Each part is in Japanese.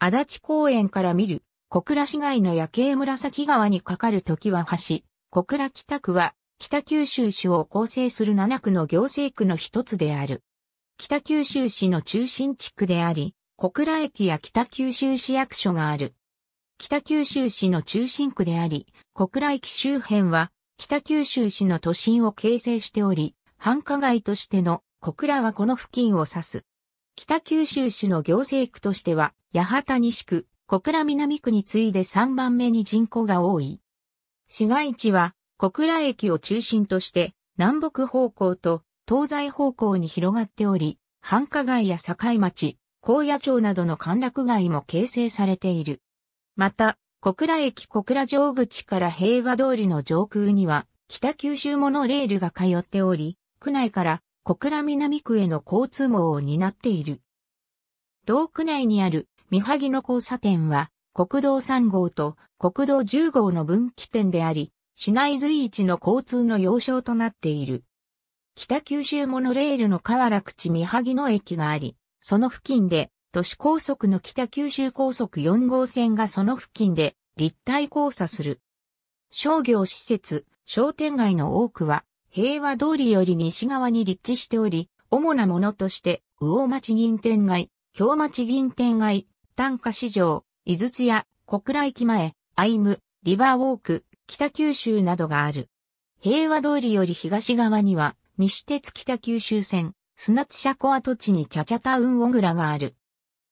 足立公園から見る、小倉市街の夜景紫川に架かる時は橋、小倉北区は、北九州市を構成する7区の行政区の一つである。北九州市の中心地区であり、小倉駅や北九州市役所がある。北九州市の中心区であり、小倉駅周辺は、北九州市の都心を形成しており、繁華街としての小倉はこの付近を指す。北九州市の行政区としては、八幡西区、小倉南区に次いで3番目に人口が多い。市街地は、小倉駅を中心として、南北方向と東西方向に広がっており、繁華街や境町、高野町などの歓楽街も形成されている。また、小倉駅小倉城口から平和通りの上空には、北九州モノレールが通っており、区内から小倉南区への交通網を担っている。同区内にある三萩の交差点は国道3号と国道10号の分岐点であり、市内随一の交通の要衝となっている。北九州モノレールの河原口三萩野駅があり、その付近で都市高速の北九州高速4号線がその付近で立体交差する。商業施設、商店街の多くは平和通りより西側に立地しており、主なものとして、魚町銀天街、京町銀天街、短歌市場、井筒屋、小倉駅前、アイム、リバーウォーク、北九州などがある。平和通りより東側には、西鉄北九州線、砂津車庫跡地にチャチャタウン小倉がある。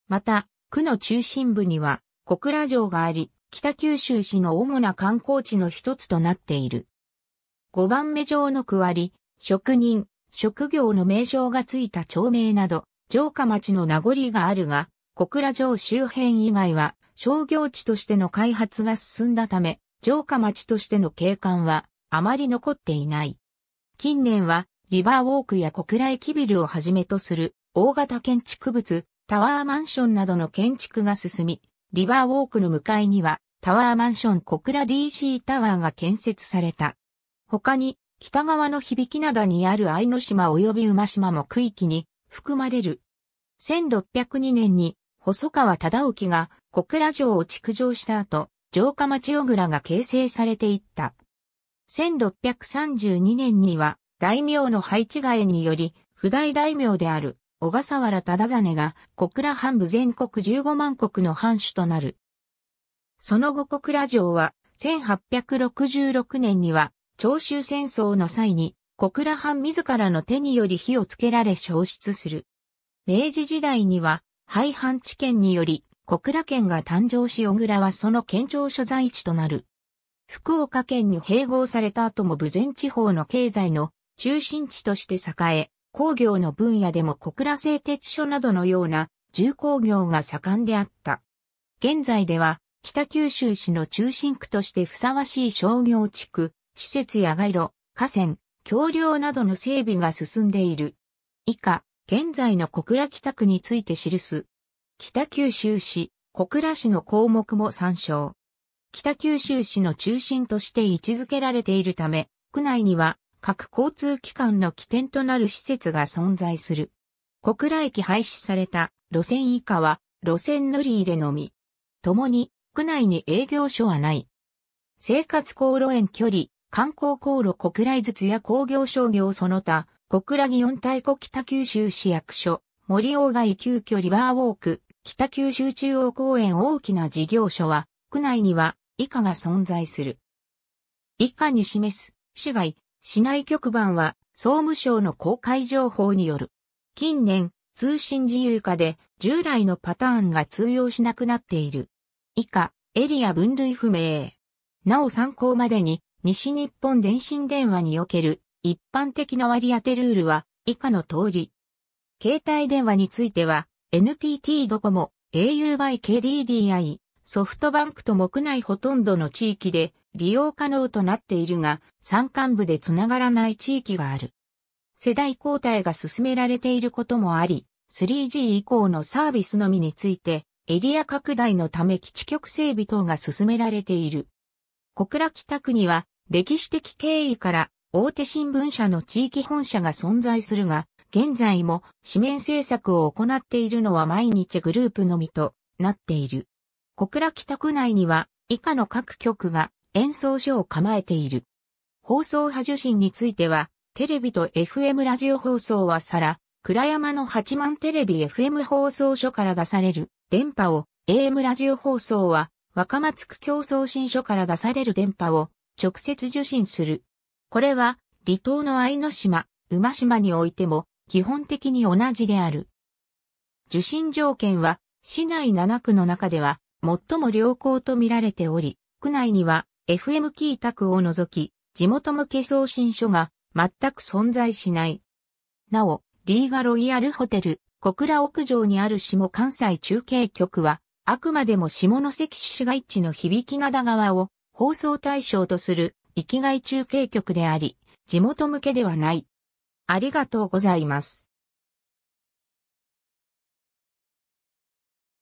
また、区の中心部には、小倉城があり、北九州市の主な観光地の一つとなっている。5番目上の区割り、職人、職業の名称がついた町名など、城下町の名残があるが、小倉城周辺以外は商業地としての開発が進んだため、城下町としての景観はあまり残っていない。近年はリバーウォークや小倉駅ビルをはじめとする大型建築物、タワーマンションなどの建築が進み、リバーウォークの向かいにはタワーマンション小倉 DC タワーが建設された。他に、北側の響き灘にある愛の島及び馬島も区域に含まれる。1602年に、細川忠興が小倉城を築城した後、城下町小倉が形成されていった。1632年には、大名の配置替えにより、不代大名である小笠原忠真が小倉半部全国15万国の藩主となる。その後小倉城は1866年には長州戦争の際に、小倉藩自らの手により火をつけられ消失する。明治時代には、廃藩置県により、小倉県が誕生し小倉はその県庁所在地となる。福岡県に併合された後も豊前地方の経済の中心地として栄え、工業の分野でも小倉製鉄所などのような重工業が盛んであった。現在では北九州市の中心区としてふさわしい商業地区、施設や街路、河川、橋梁などの整備が進んでいる。以下、現在の小倉北区について記す。北九州市、小倉市の項目も参照。北九州市の中心として位置づけられているため、区内には各交通機関の起点となる施設が存在する。小倉駅廃止された路線以下は路線乗り入れのみ。共に区内に営業所はない。生活航路園距離観光航路小倉井筒や工業商業その他、小倉祇園太鼓北九州市役所、森鴎外急遽リバーウォーク、北九州中央公園大きな事業所は、区内には以下が存在する。以下に示す、市外、市内局番は、総務省の公開情報による。近年、通信自由化で、従来のパターンが通用しなくなっている。以下、エリア分類不明。なお参考までに、西日本電信電話における一般的な割り当てルールは以下の通り。携帯電話については NTT ドコモ、au by KDDI、ソフトバンクとも内ほとんどの地域で利用可能となっているが、山間部でつながらない地域がある。世代交代が進められていることもあり、3G 以降のサービスのみについて、エリア拡大のため基地局整備等が進められている。小倉北区には歴史的経緯から大手新聞社の地域本社が存在するが、現在も紙面制作を行っているのは毎日グループのみとなっている。小倉北区内には以下の各局が演奏所を構えている。放送派受信については、テレビと FM ラジオ放送はさら、倉山の八幡テレビ FM 放送所から出される電波を、AM ラジオ放送は若松区競争新所から出される電波を、直接受信する。これは、離島の愛の島、馬島においても、基本的に同じである。受信条件は、市内7区の中では、最も良好と見られており、区内には、FM キー宅を除き、地元向け送信所が、全く存在しない。なお、リーガロイヤルホテル、小倉屋上にある下関西中継局は、あくまでも下関市市街地の響灘川を放送対象とする域外中継局であり、地元向けではない。ありがとうございます。